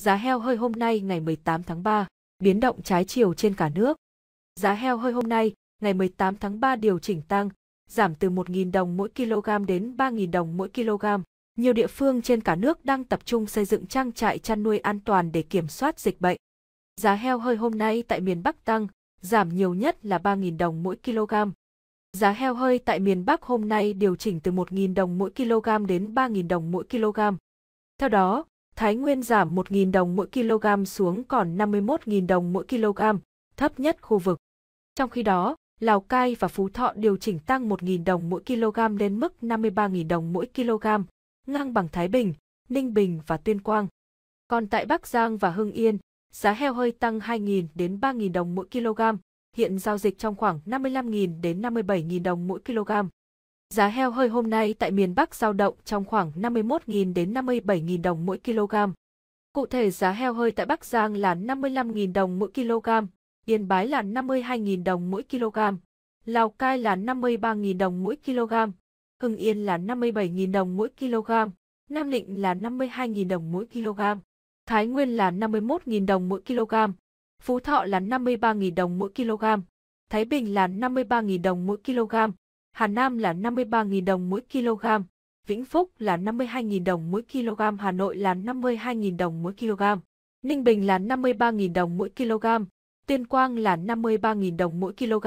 Giá heo hơi hôm nay ngày 18 tháng 3, biến động trái chiều trên cả nước. Giá heo hơi hôm nay, ngày 18 tháng 3 điều chỉnh tăng, giảm từ 1.000 đồng mỗi kg đến 3.000 đồng mỗi kg. Nhiều địa phương trên cả nước đang tập trung xây dựng trang trại chăn nuôi an toàn để kiểm soát dịch bệnh. Giá heo hơi hôm nay tại miền Bắc tăng, giảm nhiều nhất là 3.000 đồng mỗi kg. Giá heo hơi tại miền Bắc hôm nay điều chỉnh từ 1.000 đồng mỗi kg đến 3.000 đồng mỗi kg. Theo đó, Thái Nguyên giảm 1.000 đồng mỗi kg xuống còn 51.000 đồng mỗi kg, thấp nhất khu vực. Trong khi đó, Lào Cai và Phú Thọ điều chỉnh tăng 1.000 đồng mỗi kg lên mức 53.000 đồng mỗi kg, ngang bằng Thái Bình, Ninh Bình và Tuyên Quang. Còn tại Bắc Giang và Hưng Yên, giá heo hơi tăng 2.000 đến 3.000 đồng mỗi kg, hiện giao dịch trong khoảng 55.000 đến 57.000 đồng mỗi kg. Giá heo hơi hôm nay tại miền Bắc giao động trong khoảng 51.000 đến 57.000 đồng mỗi kg. Cụ thể giá heo hơi tại Bắc Giang là 55.000 đồng mỗi kg, Yên Bái là 52.000 đồng mỗi kg, Lào Cai là 53.000 đồng mỗi kg, Hưng Yên là 57.000 đồng mỗi kg, Nam Định là 52.000 đồng mỗi kg, Thái Nguyên là 51.000 đồng mỗi kg, Phú Thọ là 53.000 đồng mỗi kg, Thái Bình là 53.000 đồng mỗi kg. Hà Nam là 53.000 đồng mỗi kg, Vĩnh Phúc là 52.000 đồng mỗi kg, Hà Nội là 52.000 đồng mỗi kg, Ninh Bình là 53.000 đồng mỗi kg, Tuyên Quang là 53.000 đồng mỗi kg.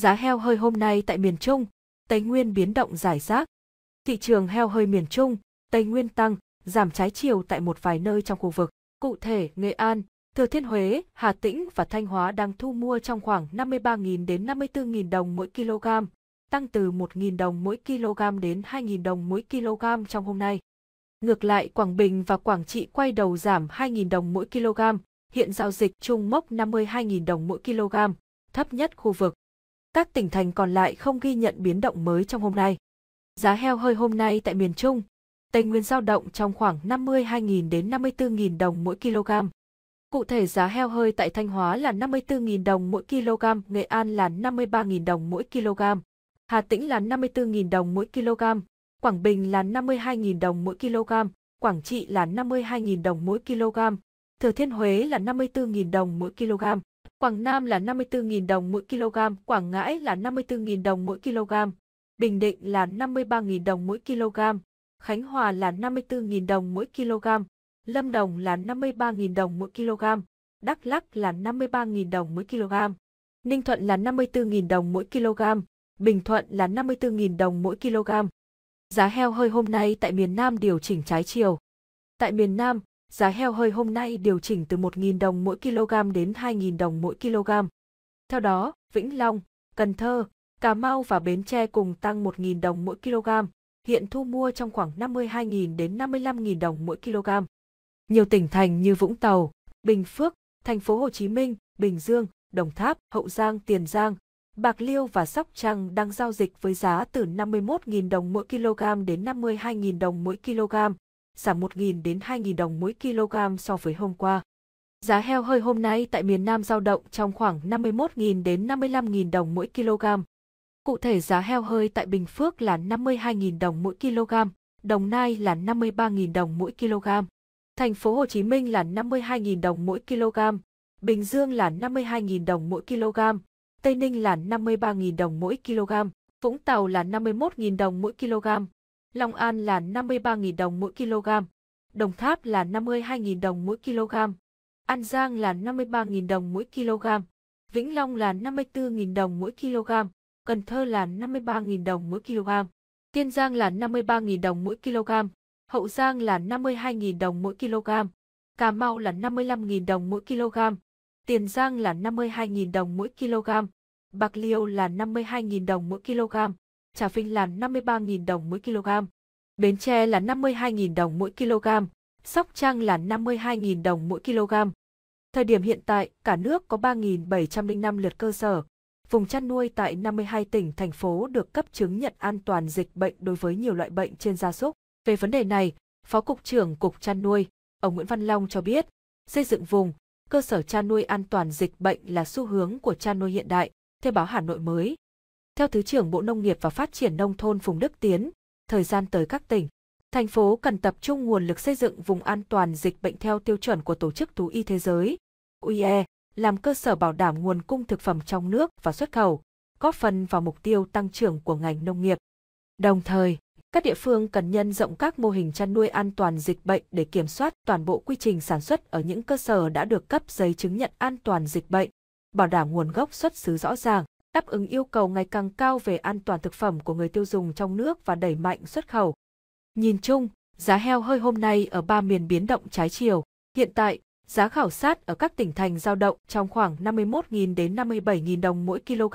Giá heo hơi hôm nay tại miền Trung, Tây Nguyên biến động rải rác. Thị trường heo hơi miền Trung, Tây Nguyên tăng, giảm trái chiều tại một vài nơi trong khu vực. Cụ thể, Nghệ An, Thừa Thiên Huế, Hà Tĩnh và Thanh Hóa đang thu mua trong khoảng 53.000 đến 54.000 đồng mỗi kg, tăng từ 1.000 đồng mỗi kg đến 2.000 đồng mỗi kg trong hôm nay. Ngược lại, Quảng Bình và Quảng Trị quay đầu giảm 2.000 đồng mỗi kg, hiện giao dịch chung mốc 52.000 đồng mỗi kg, thấp nhất khu vực. Các tỉnh thành còn lại không ghi nhận biến động mới trong hôm nay. Giá heo hơi hôm nay tại miền Trung, Tây Nguyên giao động trong khoảng 52.000 đến 54.000 đồng mỗi kg. Cụ thể giá heo hơi tại Thanh Hóa là 54.000 đồng mỗi kg, Nghệ An là 53.000 đồng mỗi kg. Hà Tĩnh là 54.000 đồng mỗi kg, Quảng Bình là 52.000 đồng mỗi kg, Quảng Trị là 52.000 đồng mỗi kg, Thừa Thiên Huế là 54.000 đồng mỗi kg, Quảng Nam là 54.000 đồng mỗi kg, Quảng Ngãi là 54.000 đồng mỗi kg, Bình Định là 53.000 đồng mỗi kg, Khánh Hòa là 54.000 đồng mỗi kg, Lâm Đồng là 53.000 đồng mỗi kg, Đắk Lắc là 53.000 đồng mỗi kg, Ninh Thuận là 54.000 đồng mỗi kg, Bình Thuận là 54.000 đồng mỗi kg. Giá heo hơi hôm nay tại miền Nam điều chỉnh trái chiều. Tại miền Nam, giá heo hơi hôm nay điều chỉnh từ 1.000 đồng mỗi kg đến 2.000 đồng mỗi kg. Theo đó, Vĩnh Long, Cần Thơ, Cà Mau và Bến Tre cùng tăng 1.000 đồng mỗi kg, hiện thu mua trong khoảng 52.000 đến 55.000 đồng mỗi kg. Nhiều tỉnh thành như Vũng Tàu, Bình Phước, Thành phố Hồ Chí Minh, Bình Dương, Đồng Tháp, Hậu Giang, Tiền Giang, Bạc Liêu và Sóc Trăng đang giao dịch với giá từ 51.000 đồng mỗi kg đến 52.000 đồng mỗi kg, giảm 1.000 đến 2.000 đồng mỗi kg so với hôm qua. Giá heo hơi hôm nay tại miền Nam giao động trong khoảng 51.000 đến 55.000 đồng mỗi kg. Cụ thể giá heo hơi tại Bình Phước là 52.000 đồng mỗi kg, Đồng Nai là 53.000 đồng mỗi kg. Thành phố Hồ Chí Minh là 52.000 đồng mỗi kg, Bình Dương là 52.000 đồng mỗi kg, Tây Ninh là 53.000 đồng mỗi kg, Vũng Tàu là 51.000 đồng mỗi kg, Long An là 53.000 đồng mỗi kg, Đồng Tháp là 52.000 đồng mỗi kg, An Giang là 53.000 đồng mỗi kg, Vĩnh Long là 54.000 đồng mỗi kg, Cần Thơ là 53.000 đồng mỗi kg, Kiên Giang là 53.000 đồng mỗi kg, Hậu Giang là 52.000 đồng mỗi kg, Cà Mau là 55.000 đồng mỗi kg, Tiền Giang là 52.000 đồng mỗi kg, Bạc Liêu là 52.000 đồng mỗi kg, Trà Vinh là 53.000 đồng mỗi kg, Bến Tre là 52.000 đồng mỗi kg, Sóc Trăng là 52.000 đồng mỗi kg. Thời điểm hiện tại, cả nước có 3.705 lượt cơ sở. Vùng chăn nuôi tại 52 tỉnh, thành phố được cấp chứng nhận an toàn dịch bệnh đối với nhiều loại bệnh trên gia súc. Về vấn đề này, Phó Cục trưởng Cục Chăn nuôi, ông Nguyễn Văn Long cho biết, xây dựng vùng, cơ sở chăn nuôi an toàn dịch bệnh là xu hướng của chăn nuôi hiện đại, theo báo Hà Nội mới. Theo Thứ trưởng Bộ Nông nghiệp và Phát triển Nông thôn Phùng Đức Tiến, thời gian tới các tỉnh, thành phố cần tập trung nguồn lực xây dựng vùng an toàn dịch bệnh theo tiêu chuẩn của Tổ chức Thú y Thế giới, UIE, làm cơ sở bảo đảm nguồn cung thực phẩm trong nước và xuất khẩu, góp phần vào mục tiêu tăng trưởng của ngành nông nghiệp. Đồng thời, các địa phương cần nhân rộng các mô hình chăn nuôi an toàn dịch bệnh để kiểm soát toàn bộ quy trình sản xuất ở những cơ sở đã được cấp giấy chứng nhận an toàn dịch bệnh, bảo đảm nguồn gốc xuất xứ rõ ràng, đáp ứng yêu cầu ngày càng cao về an toàn thực phẩm của người tiêu dùng trong nước và đẩy mạnh xuất khẩu. Nhìn chung, giá heo hơi hôm nay ở ba miền biến động trái chiều. Hiện tại, giá khảo sát ở các tỉnh thành giao động trong khoảng 51.000 đến 57.000 đồng mỗi kg.